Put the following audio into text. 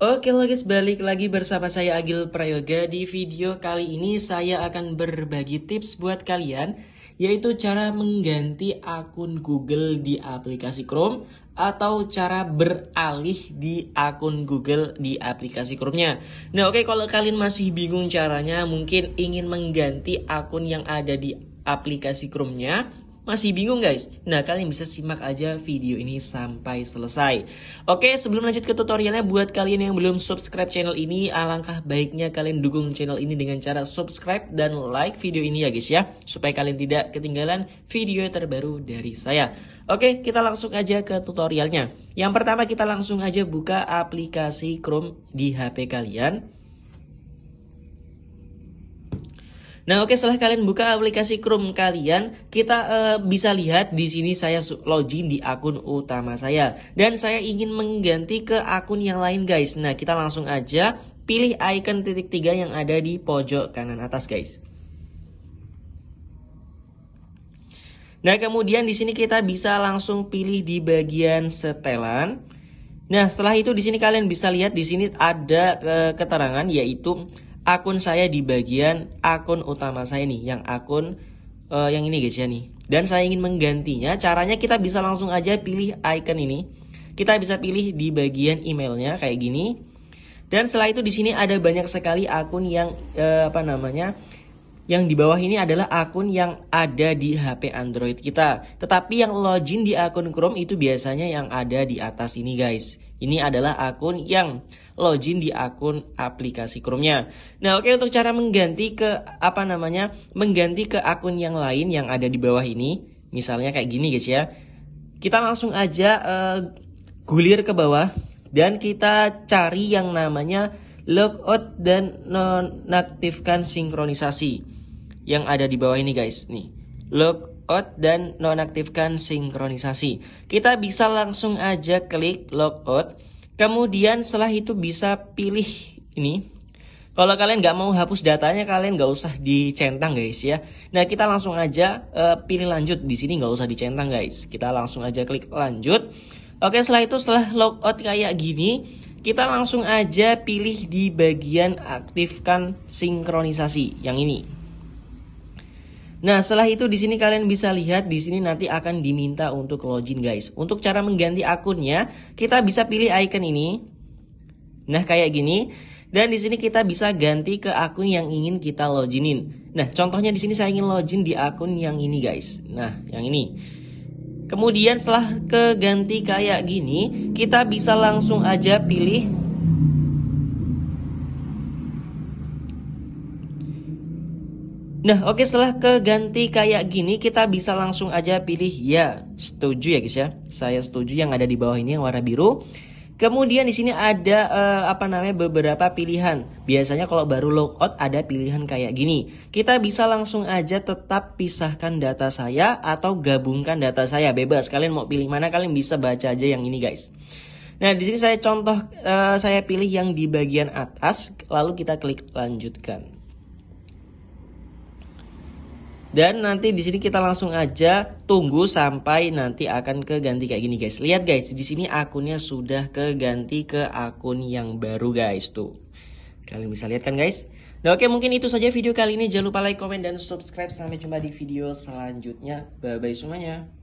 Oke okay, guys, balik lagi bersama saya Agil Prayoga. Di video kali ini saya akan berbagi tips buat kalian yaitu cara mengganti akun Google di aplikasi Chrome atau cara beralih di akun Google di aplikasi Chrome-nya. Nah, oke kalau kalian masih bingung caranya, mungkin ingin mengganti akun yang ada di aplikasi Chrome-nya masih bingung guys? Nah kalian bisa simak aja video ini sampai selesai Oke sebelum lanjut ke tutorialnya Buat kalian yang belum subscribe channel ini Alangkah baiknya kalian dukung channel ini dengan cara subscribe dan like video ini ya guys ya Supaya kalian tidak ketinggalan video terbaru dari saya Oke kita langsung aja ke tutorialnya Yang pertama kita langsung aja buka aplikasi Chrome di HP kalian Nah, oke setelah kalian buka aplikasi Chrome kalian, kita uh, bisa lihat di sini saya login di akun utama saya dan saya ingin mengganti ke akun yang lain guys. Nah, kita langsung aja pilih icon titik tiga yang ada di pojok kanan atas guys. Nah, kemudian di sini kita bisa langsung pilih di bagian setelan. Nah, setelah itu di sini kalian bisa lihat di sini ada uh, keterangan yaitu akun saya di bagian akun utama saya nih, yang akun uh, yang ini guys ya nih. Dan saya ingin menggantinya, caranya kita bisa langsung aja pilih icon ini. Kita bisa pilih di bagian emailnya kayak gini. Dan setelah itu di sini ada banyak sekali akun yang uh, apa namanya yang di bawah ini adalah akun yang ada di HP Android kita. Tetapi yang login di akun Chrome itu biasanya yang ada di atas ini guys. Ini adalah akun yang login di akun aplikasi Chrome-nya. Nah, oke okay, untuk cara mengganti ke apa namanya? Mengganti ke akun yang lain yang ada di bawah ini, misalnya kayak gini guys ya. Kita langsung aja uh, gulir ke bawah dan kita cari yang namanya logout dan nonaktifkan sinkronisasi yang ada di bawah ini guys. Nih, look out dan nonaktifkan sinkronisasi. Kita bisa langsung aja klik out Kemudian setelah itu bisa pilih ini. Kalau kalian nggak mau hapus datanya, kalian nggak usah dicentang guys ya. Nah kita langsung aja uh, pilih lanjut. Di sini nggak usah dicentang guys. Kita langsung aja klik lanjut. Oke setelah itu setelah logout kayak gini, kita langsung aja pilih di bagian aktifkan sinkronisasi yang ini. Nah, setelah itu di sini kalian bisa lihat di sini nanti akan diminta untuk login guys. Untuk cara mengganti akunnya, kita bisa pilih icon ini. Nah, kayak gini. Dan di sini kita bisa ganti ke akun yang ingin kita loginin. Nah, contohnya di sini saya ingin login di akun yang ini guys. Nah, yang ini. Kemudian setelah keganti kayak gini, kita bisa langsung aja pilih Nah oke okay, setelah keganti kayak gini kita bisa langsung aja pilih ya setuju ya guys ya saya setuju yang ada di bawah ini yang warna biru kemudian di sini ada uh, apa namanya beberapa pilihan biasanya kalau baru logout ada pilihan kayak gini kita bisa langsung aja tetap pisahkan data saya atau gabungkan data saya bebas kalian mau pilih mana kalian bisa baca aja yang ini guys Nah, di sini saya contoh uh, saya pilih yang di bagian atas, lalu kita klik lanjutkan. Dan nanti di sini kita langsung aja tunggu sampai nanti akan keganti kayak gini guys. Lihat guys, di sini akunnya sudah keganti ke akun yang baru guys tuh. Kalian bisa lihat kan guys? Nah oke mungkin itu saja video kali ini. Jangan lupa like, komen, dan subscribe. Sampai jumpa di video selanjutnya. Bye-bye semuanya.